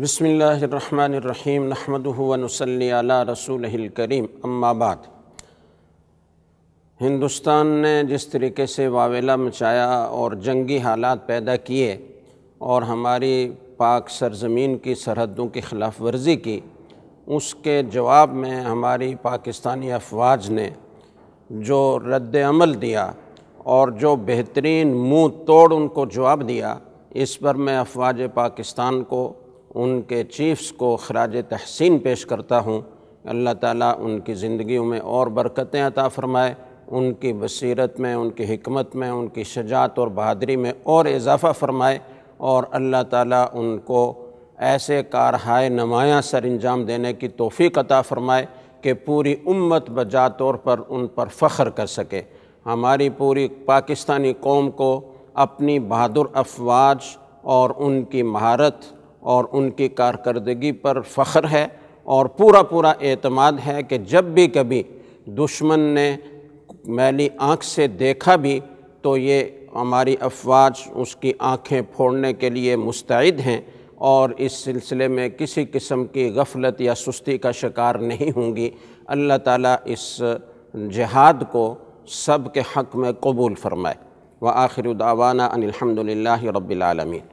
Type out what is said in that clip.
بسم اللہ الرحمن الرحیم نحمد ونسلی علی رسول کریم اما بعد ہندوستان نے جس طریقے سے واویلا مچایا اور جنگی حالات پیدا کیے اور ہماری پاک سرزمین کی سرحدوں کی خلاف ورزی کی اس کے جواب میں ہماری پاکستانی افواج نے جو رد عمل دیا اور جو بہترین منہ توڑ ان کو جواب دیا اس پر میں افواج پاکستان کو ان کے چیفز کو خراج تحسین پیش کرتا ہوں اللہ تعالیٰ ان کی زندگیوں میں اور برکتیں عطا فرمائے ان کی بصیرت میں ان کی حکمت میں ان کی شجاعت اور بہادری میں اور اضافہ فرمائے اور اللہ تعالیٰ ان کو ایسے کارہائے نمایاں سر انجام دینے کی توفیق عطا فرمائے کہ پوری امت بجا طور پر ان پر فخر کر سکے ہماری پوری پاکستانی قوم کو اپنی بہادر افواج اور ان کی مہارت اور ان کی کارکردگی پر فخر ہے اور پورا پورا اعتماد ہے کہ جب بھی کبھی دشمن نے میلی آنکھ سے دیکھا بھی تو یہ ہماری افواج اس کی آنکھیں پھوڑنے کے لیے مستعد ہیں اور اس سلسلے میں کسی قسم کی غفلت یا سستی کا شکار نہیں ہوں گی اللہ تعالیٰ اس جہاد کو سب کے حق میں قبول فرمائے وآخر آخر ان الحمد للہ رب العالمین